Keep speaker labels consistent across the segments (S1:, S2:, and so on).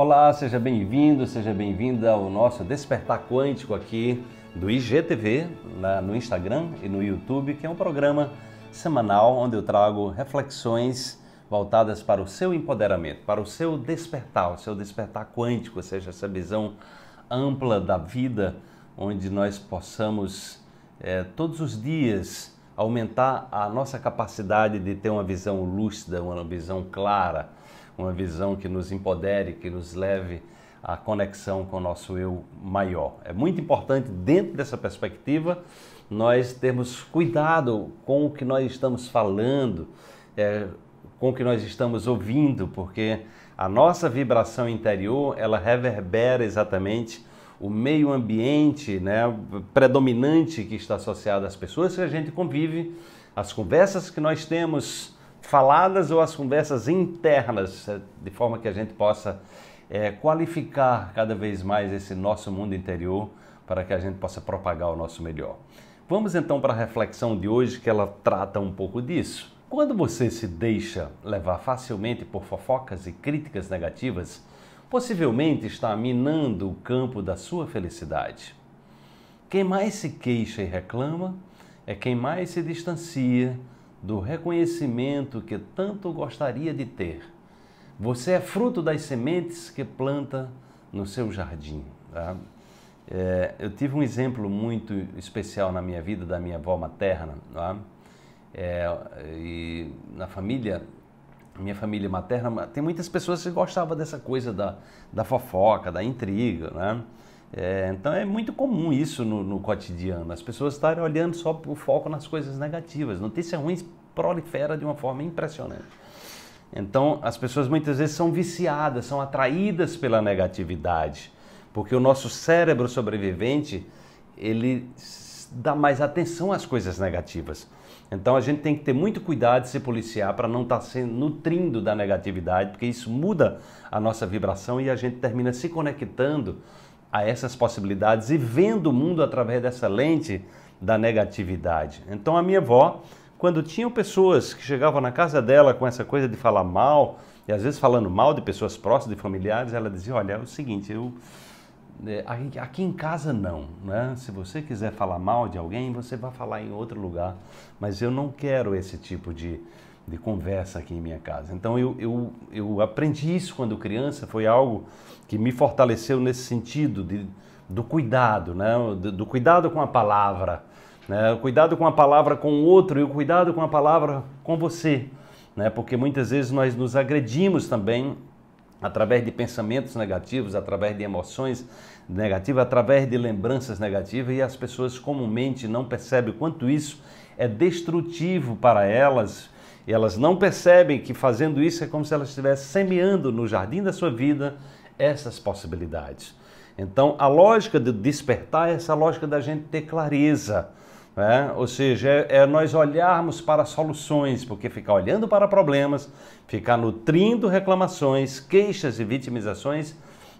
S1: Olá, seja bem-vindo, seja bem-vinda ao nosso Despertar Quântico aqui do IGTV, na, no Instagram e no YouTube, que é um programa semanal onde eu trago reflexões voltadas para o seu empoderamento, para o seu despertar, o seu despertar quântico, ou seja, essa visão ampla da vida, onde nós possamos é, todos os dias aumentar a nossa capacidade de ter uma visão lúcida, uma visão clara, uma visão que nos empodere, que nos leve à conexão com o nosso eu maior. É muito importante, dentro dessa perspectiva, nós termos cuidado com o que nós estamos falando, é, com o que nós estamos ouvindo, porque a nossa vibração interior ela reverbera exatamente o meio ambiente né, predominante que está associado às pessoas que a gente convive, as conversas que nós temos, faladas ou as conversas internas, eh, de forma que a gente possa é, qualificar cada vez mais esse nosso mundo interior para que a gente possa propagar o nosso melhor. Vamos então para a reflexão de hoje que ela trata um pouco disso. Quando você se deixa levar facilmente por fofocas e críticas negativas, possivelmente está minando o campo da sua felicidade. Quem mais se queixa e reclama é quem mais se distancia do reconhecimento que tanto gostaria de ter. Você é fruto das sementes que planta no seu jardim. Tá? É, eu tive um exemplo muito especial na minha vida da minha avó materna. Tá? É, e na família, minha família materna, tem muitas pessoas que gostavam dessa coisa da, da fofoca, da intriga. Né? É, então é muito comum isso no, no cotidiano, as pessoas estarem olhando só o foco nas coisas negativas. Notícia ruins prolifera de uma forma impressionante. Então as pessoas muitas vezes são viciadas, são atraídas pela negatividade, porque o nosso cérebro sobrevivente ele dá mais atenção às coisas negativas. Então a gente tem que ter muito cuidado de se policiar para não estar tá se nutrindo da negatividade, porque isso muda a nossa vibração e a gente termina se conectando a essas possibilidades e vendo o mundo através dessa lente da negatividade. Então a minha avó, quando tinham pessoas que chegavam na casa dela com essa coisa de falar mal, e às vezes falando mal de pessoas próximas, de familiares, ela dizia: Olha, é o seguinte, eu. É, aqui em casa não, né? Se você quiser falar mal de alguém, você vai falar em outro lugar. Mas eu não quero esse tipo de, de conversa aqui em minha casa. Então eu, eu, eu aprendi isso quando criança, foi algo que me fortaleceu nesse sentido de, do cuidado, né? do, do cuidado com a palavra, né? o cuidado com a palavra com o outro e o cuidado com a palavra com você. Né? Porque muitas vezes nós nos agredimos também através de pensamentos negativos, através de emoções negativas, através de lembranças negativas e as pessoas comumente não percebem o quanto isso é destrutivo para elas e elas não percebem que fazendo isso é como se elas estivessem semeando no jardim da sua vida essas possibilidades. Então, a lógica do despertar é essa lógica da gente ter clareza. É, ou seja, é, é, nós olharmos para soluções, porque ficar olhando para problemas, ficar nutrindo reclamações, queixas e vitimizações,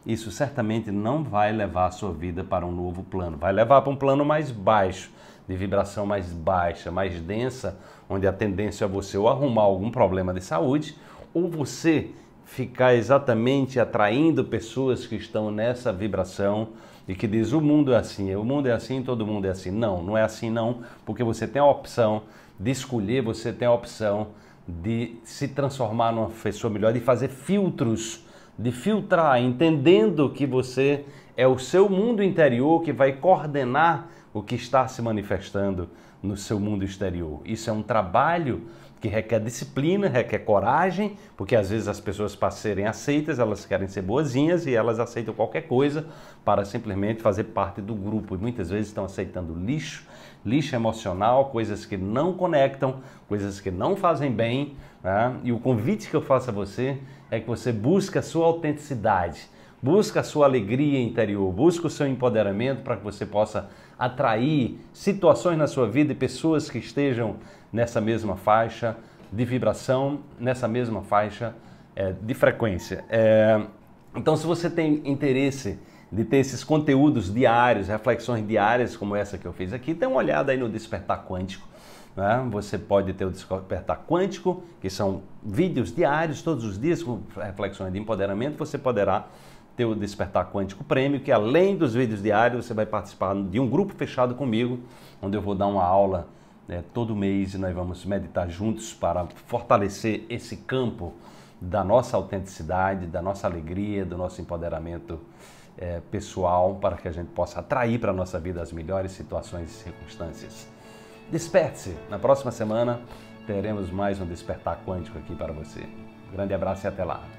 S1: isso certamente não vai levar a sua vida para um novo plano, vai levar para um plano mais baixo, de vibração mais baixa, mais densa, onde a tendência é você ou arrumar algum problema de saúde ou você ficar exatamente atraindo pessoas que estão nessa vibração e que diz o mundo é assim, o mundo é assim, todo mundo é assim. Não, não é assim não, porque você tem a opção de escolher, você tem a opção de se transformar numa pessoa melhor, de fazer filtros, de filtrar, entendendo que você é o seu mundo interior que vai coordenar o que está se manifestando no seu mundo exterior. Isso é um trabalho que requer disciplina, requer coragem, porque às vezes as pessoas, para serem aceitas, elas querem ser boazinhas e elas aceitam qualquer coisa para simplesmente fazer parte do grupo. E muitas vezes estão aceitando lixo, lixo emocional, coisas que não conectam, coisas que não fazem bem. Né? E o convite que eu faço a você é que você busque a sua autenticidade, busque a sua alegria interior, busque o seu empoderamento para que você possa atrair situações na sua vida e pessoas que estejam nessa mesma faixa de vibração, nessa mesma faixa é, de frequência. É, então, se você tem interesse de ter esses conteúdos diários, reflexões diárias como essa que eu fiz aqui, dê uma olhada aí no Despertar Quântico. Né? Você pode ter o Despertar Quântico, que são vídeos diários, todos os dias, com reflexões de empoderamento, você poderá ter o Despertar Quântico Prêmio, que além dos vídeos diários, você vai participar de um grupo fechado comigo, onde eu vou dar uma aula né, todo mês e nós vamos meditar juntos para fortalecer esse campo da nossa autenticidade, da nossa alegria, do nosso empoderamento é, pessoal, para que a gente possa atrair para a nossa vida as melhores situações e circunstâncias. Desperte-se! Na próxima semana teremos mais um Despertar Quântico aqui para você. Um grande abraço e até lá!